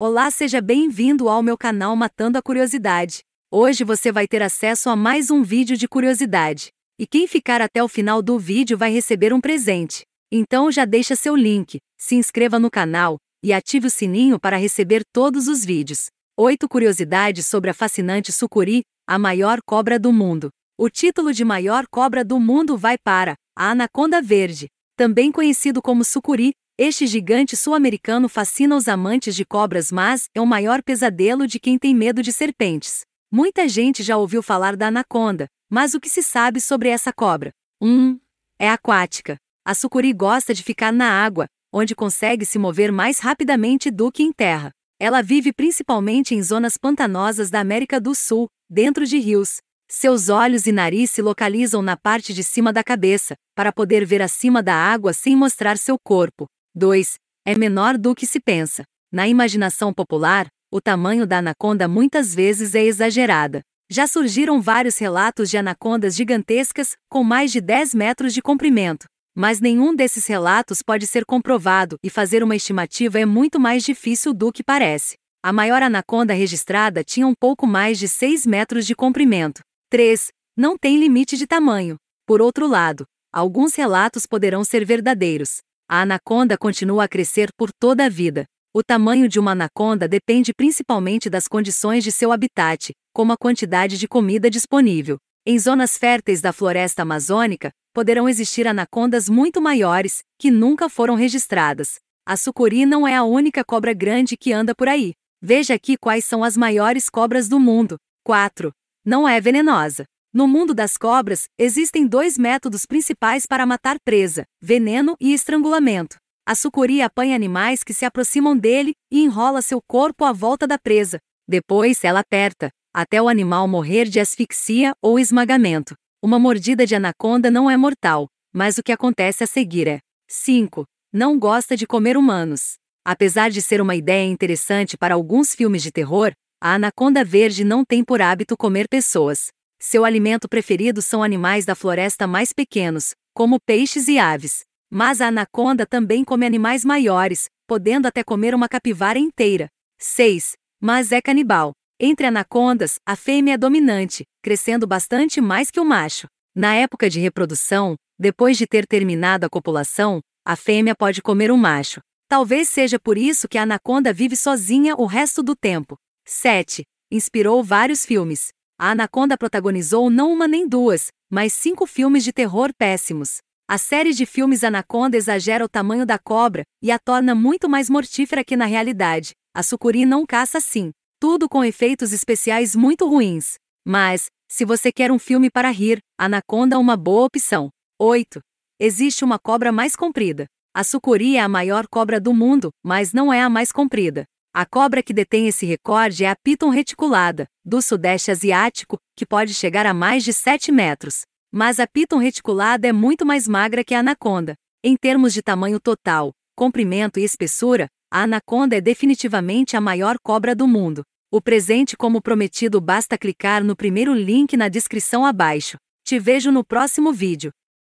Olá, seja bem-vindo ao meu canal Matando a Curiosidade. Hoje você vai ter acesso a mais um vídeo de curiosidade. E quem ficar até o final do vídeo vai receber um presente. Então já deixa seu link, se inscreva no canal e ative o sininho para receber todos os vídeos. 8 curiosidades sobre a fascinante sucuri, a maior cobra do mundo. O título de maior cobra do mundo vai para a anaconda verde, também conhecido como sucuri, este gigante sul-americano fascina os amantes de cobras, mas é o maior pesadelo de quem tem medo de serpentes. Muita gente já ouviu falar da anaconda, mas o que se sabe sobre essa cobra? 1. Um, é aquática. A sucuri gosta de ficar na água, onde consegue se mover mais rapidamente do que em terra. Ela vive principalmente em zonas pantanosas da América do Sul, dentro de rios. Seus olhos e nariz se localizam na parte de cima da cabeça, para poder ver acima da água sem mostrar seu corpo. 2. É menor do que se pensa. Na imaginação popular, o tamanho da anaconda muitas vezes é exagerada. Já surgiram vários relatos de anacondas gigantescas, com mais de 10 metros de comprimento. Mas nenhum desses relatos pode ser comprovado, e fazer uma estimativa é muito mais difícil do que parece. A maior anaconda registrada tinha um pouco mais de 6 metros de comprimento. 3. Não tem limite de tamanho. Por outro lado, alguns relatos poderão ser verdadeiros, a anaconda continua a crescer por toda a vida. O tamanho de uma anaconda depende principalmente das condições de seu habitat, como a quantidade de comida disponível. Em zonas férteis da floresta amazônica, poderão existir anacondas muito maiores, que nunca foram registradas. A sucuri não é a única cobra grande que anda por aí. Veja aqui quais são as maiores cobras do mundo. 4. Não é venenosa. No mundo das cobras, existem dois métodos principais para matar presa: veneno e estrangulamento. A sucuri apanha animais que se aproximam dele e enrola seu corpo à volta da presa. Depois ela aperta, até o animal morrer de asfixia ou esmagamento. Uma mordida de anaconda não é mortal, mas o que acontece a seguir é. 5. Não gosta de comer humanos. Apesar de ser uma ideia interessante para alguns filmes de terror, a anaconda verde não tem por hábito comer pessoas. Seu alimento preferido são animais da floresta mais pequenos, como peixes e aves. Mas a anaconda também come animais maiores, podendo até comer uma capivara inteira. 6. Mas é canibal. Entre anacondas, a fêmea é dominante, crescendo bastante mais que o macho. Na época de reprodução, depois de ter terminado a copulação, a fêmea pode comer o um macho. Talvez seja por isso que a anaconda vive sozinha o resto do tempo. 7. Inspirou vários filmes. A Anaconda protagonizou não uma nem duas, mas cinco filmes de terror péssimos. A série de filmes Anaconda exagera o tamanho da cobra e a torna muito mais mortífera que na realidade. A sucuri não caça assim, tudo com efeitos especiais muito ruins. Mas, se você quer um filme para rir, Anaconda é uma boa opção. 8. Existe uma cobra mais comprida. A sucuri é a maior cobra do mundo, mas não é a mais comprida. A cobra que detém esse recorde é a piton reticulada, do sudeste asiático, que pode chegar a mais de 7 metros. Mas a piton reticulada é muito mais magra que a anaconda. Em termos de tamanho total, comprimento e espessura, a anaconda é definitivamente a maior cobra do mundo. O presente como prometido basta clicar no primeiro link na descrição abaixo. Te vejo no próximo vídeo.